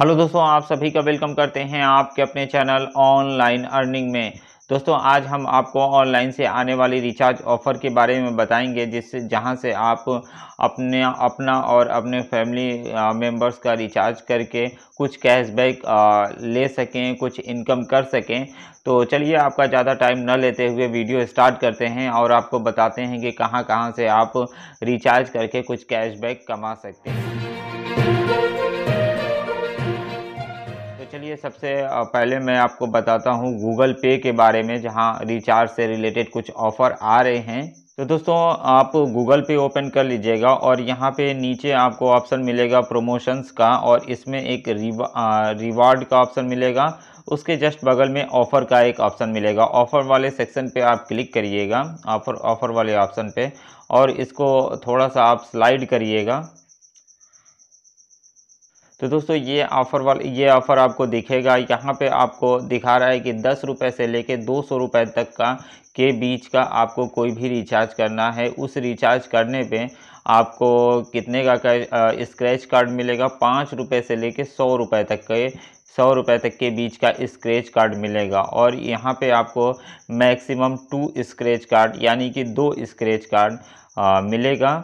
hello दोस्तों आप सभी का वेलकम करते हैं आपके अपने चैनल ऑनलाइन अर्निंग में दोस्तों आज हम आपको ऑनलाइन से आने वाली रिचार्ज ऑफ़र के बारे में बताएंगे जिससे जहां से आप अपने अपना और अपने फैमिली मेंबर्स का रिचार्ज करके कुछ कैशबैक ले सकें कुछ इनकम कर सकें तो चलिए आपका ज़्यादा टाइम न लेते हुए वीडियो स्टार्ट करते हैं और आपको बताते हैं कि कहां कहां से आप रिचार्ज करके कुछ कैशबैक कमा सकते हैं चलिए सबसे पहले मैं आपको बताता हूँ गूगल पे के बारे में जहाँ रिचार्ज से रिलेटेड कुछ ऑफ़र आ रहे हैं तो दोस्तों आप गूगल पे ओपन कर लीजिएगा और यहाँ पे नीचे आपको ऑप्शन मिलेगा प्रोमोशंस का और इसमें एक रिवार्ड का ऑप्शन मिलेगा उसके जस्ट बगल में ऑफ़र का एक ऑप्शन मिलेगा ऑफ़र वाले सेक्शन पे आप क्लिक करिएगा ऑफ़र ऑफ़र वाले ऑप्शन पे और इसको थोड़ा सा आप स्लाइड करिएगा तो दोस्तों ये ऑफ़र वाल ये ऑफ़र आपको दिखेगा यहाँ पे आपको दिखा रहा है कि दस रुपये से लेके दो सौ रुपये तक का के बीच का आपको कोई भी रिचार्ज करना है उस रिचार्ज करने पे आपको कितने का स्क्रैच कार्ड मिलेगा पाँच रुपये से लेके सौ रुपये तक के सौ रुपये तक के बीच का स्क्रैच कार्ड मिलेगा और यहाँ पे आपको मैक्सिमम टू स्क्रैच कार्ड यानी कि दो स्क्रैच कार्ड मिलेगा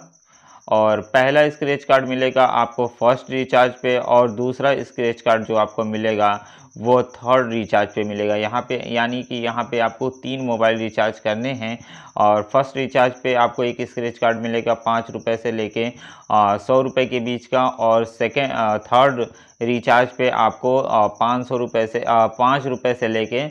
और पहला स्क्रैच कार्ड मिलेगा आपको फर्स्ट रिचार्ज पे और दूसरा स्क्रैच कार्ड जो आपको मिलेगा वो थर्ड रिचार्ज पे मिलेगा यहाँ पे यानी कि यहाँ पे आपको तीन मोबाइल रिचार्ज करने हैं और फर्स्ट रिचार्ज पे आपको एक स्क्रैच कार्ड मिलेगा पाँच रुपये से लेके सौ रुपये के बीच का और सेकेंड थर्ड रिचार्ज पे आपको पाँच सौ रुपये से पाँच रुपये से लेके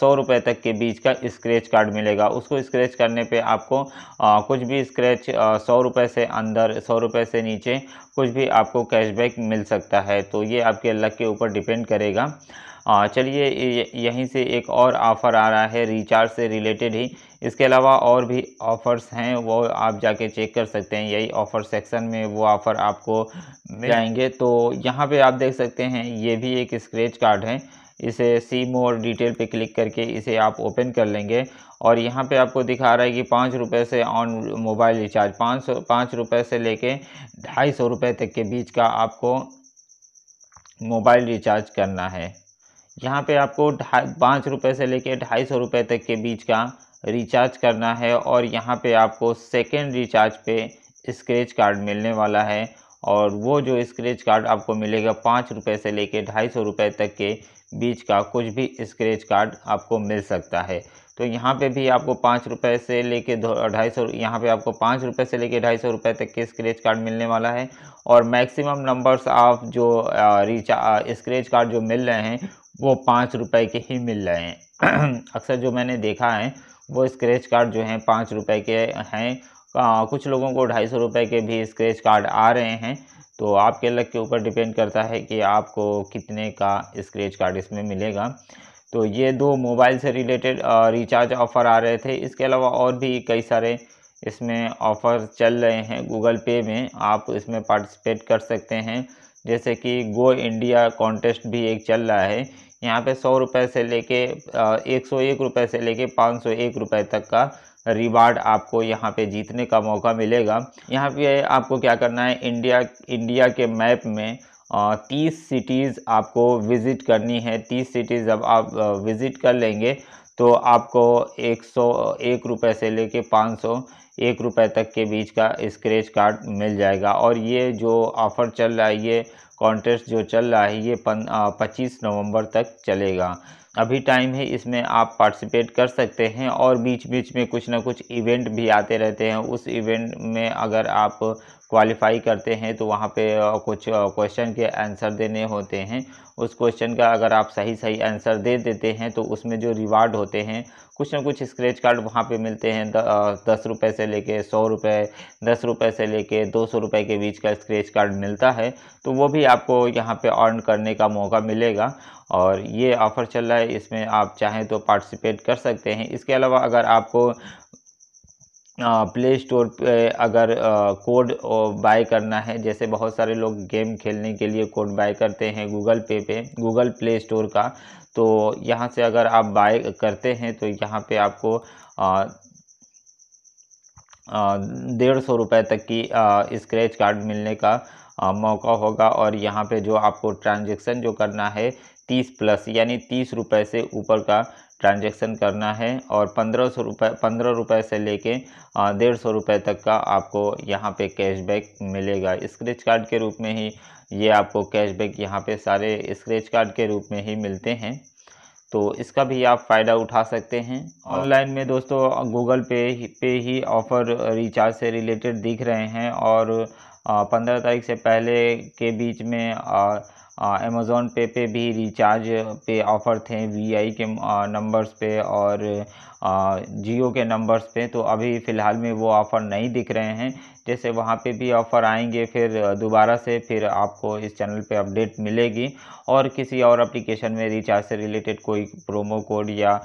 सौ रुपये तक के बीच का स्क्रैच कार्ड मिलेगा उसको स्क्रैच करने पे आपको आ, कुछ भी स्क्रैच सौ रुपये से अंदर सौ रुपये से नीचे कुछ भी आपको कैशबैक मिल सकता है तो ये आपके लक के ऊपर डिपेंड करेगा चलिए यहीं से एक और ऑफ़र आ रहा है रिचार्ज से रिलेटेड ही इसके अलावा और भी ऑफ़र्स हैं वो आप जाके चेक कर सकते हैं यही ऑफ़र सेक्शन में वो ऑफ़र आपको मिल जाएंगे तो यहाँ पे आप देख सकते हैं ये भी एक स्क्रैच कार्ड है इसे सी मोर डिटेल पे क्लिक करके इसे आप ओपन कर लेंगे और यहाँ पे आपको दिखा रहा है कि पाँच रुपये से ऑन मोबाइल रिचार्ज पाँच सौ पाँच रुपये से लेके ढाई सौ रुपये तक के बीच का आपको मोबाइल रिचार्ज करना है यहाँ पे आपको ढाई पाँच रुपये से कर ढाई सौ रुपये तक के बीच का रिचार्ज करना है और यहाँ पे आपको सेकेंड रिचार्ज पे स्क्रेच कार्ड मिलने वाला है और वो जो स्क्रेच कार्ड आपको मिलेगा पाँच रुपये से लेके ढाई सौ रुपये तक के बीच का कुछ भी स्क्रेच कार्ड आपको मिल सकता है तो यहाँ पे भी आपको पाँच रुपये से लेके ढाई सौ यहाँ पर आपको पाँच रुपये से लेके ढाई सौ रुपये तक के स्क्रेच कार्ड मिलने वाला है और मैक्सिमम नंबर्स ऑफ जो रिचार्ज स्क्रेच कार्ड जो मिल रहे हैं वो पाँच रुपए के ही मिल रहे हैं अक्सर जो मैंने देखा है वो स्क्रैच कार्ड जो हैं पाँच रुपए के हैं कुछ लोगों को ढाई सौ रुपये के भी स्क्रैच कार्ड आ रहे हैं तो आपके लक के ऊपर डिपेंड करता है कि आपको कितने का स्क्रैच कार्ड इसमें मिलेगा तो ये दो मोबाइल से रिलेटेड रिचार्ज ऑफ़र आ रहे थे इसके अलावा और भी कई सारे इसमें ऑफ़र चल रहे हैं गूगल पे में आप इसमें पार्टिसिपेट कर सकते हैं जैसे कि गो इंडिया कॉन्टेस्ट भी एक चल रहा है यहाँ पे सौ रुपये से लेके एक सौ एक रुपये से लेके पाँच सौ एक रुपये तक का रिवार्ड आपको यहाँ पे जीतने का मौका मिलेगा यहाँ पे आपको क्या करना है इंडिया इंडिया के मैप में तीस सिटीज़ आपको विज़िट करनी है तीस सिटीज़ जब आप विज़िट कर लेंगे तो आपको एक सौ एक रुपये से लेके पाँच सौ एक रुपये तक के बीच का स्क्रेच कार्ड मिल जाएगा और ये जो ऑफ़र चल रहा है ये कॉन्टेस्ट जो चल रहा है ये पन पच्चीस नवंबर तक चलेगा अभी टाइम है इसमें आप पार्टिसिपेट कर सकते हैं और बीच बीच में कुछ ना कुछ इवेंट भी आते रहते हैं उस इवेंट में अगर आप क्वालिफाई करते हैं तो वहाँ पे कुछ क्वेश्चन के आंसर देने होते हैं उस क्वेश्चन का अगर आप सही सही आंसर दे देते हैं तो उसमें जो रिवार्ड होते हैं कुछ ना कुछ स्क्रैच कार्ड वहाँ पे मिलते हैं द, दस रुपये से लेके सौ रुपये दस रुपये से लेके दो सौ रुपये के बीच का स्क्रैच कार्ड मिलता है तो वो भी आपको यहाँ पे अर्न करने का मौका मिलेगा और ये ऑफ़र चल रहा है इसमें आप चाहें तो पार्टिसिपेट कर सकते हैं इसके अलावा अगर आपको प्ले स्टोर पे अगर कोड बाय करना है जैसे बहुत सारे लोग गेम खेलने के लिए कोड बाय करते हैं गूगल पे पे गूगल प्ले स्टोर का तो यहाँ से अगर आप बाय करते हैं तो यहाँ पे आपको डेढ़ सौ रुपये तक की स्क्रैच कार्ड मिलने का आ, मौका होगा और यहाँ पे जो आपको ट्रांजैक्शन जो करना है तीस प्लस यानी तीस रुपये से ऊपर का ट्रांजेक्शन करना है और पंद्रह सौ रुपये पंद्रह रुपये से लेके डेढ़ सौ रुपये तक का आपको यहाँ पे कैशबैक मिलेगा स्क्रेच कार्ड के रूप में ही ये आपको कैशबैक यहाँ पे सारे स्क्रेच कार्ड के रूप में ही मिलते हैं तो इसका भी आप फ़ायदा उठा सकते हैं ऑनलाइन में दोस्तों गूगल पे पे ही ऑफ़र रिचार्ज से रिलेटेड दिख रहे हैं और पंद्रह तारीख से पहले के बीच में अमेज़ोन पे पे भी रिचार्ज पे ऑफ़र थे वीआई के नंबर्स पे और जियो के नंबर्स पे तो अभी फ़िलहाल में वो ऑफ़र नहीं दिख रहे हैं जैसे वहाँ पे भी ऑफ़र आएंगे फिर दोबारा से फिर आपको इस चैनल पे अपडेट मिलेगी और किसी और एप्लीकेशन में रिचार्ज से रिलेटेड कोई प्रोमो कोड या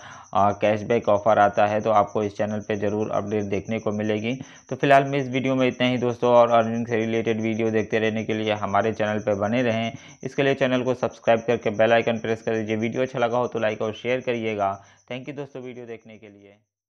कैशबैक ऑफ़र आता है तो आपको इस चैनल पे ज़रूर अपडेट देखने को मिलेगी तो फिलहाल में इस वीडियो में इतना ही दोस्तों और अर्निंग से रिलेटेड वीडियो देखते रहने के लिए हमारे चैनल पर बने रहें इस इसके लिए चैनल को सब्सक्राइब करके बेल आइकन प्रेस कर दीजिए वीडियो अच्छा लगा हो तो लाइक और शेयर करिएगा थैंक यू दोस्तों वीडियो देखने के लिए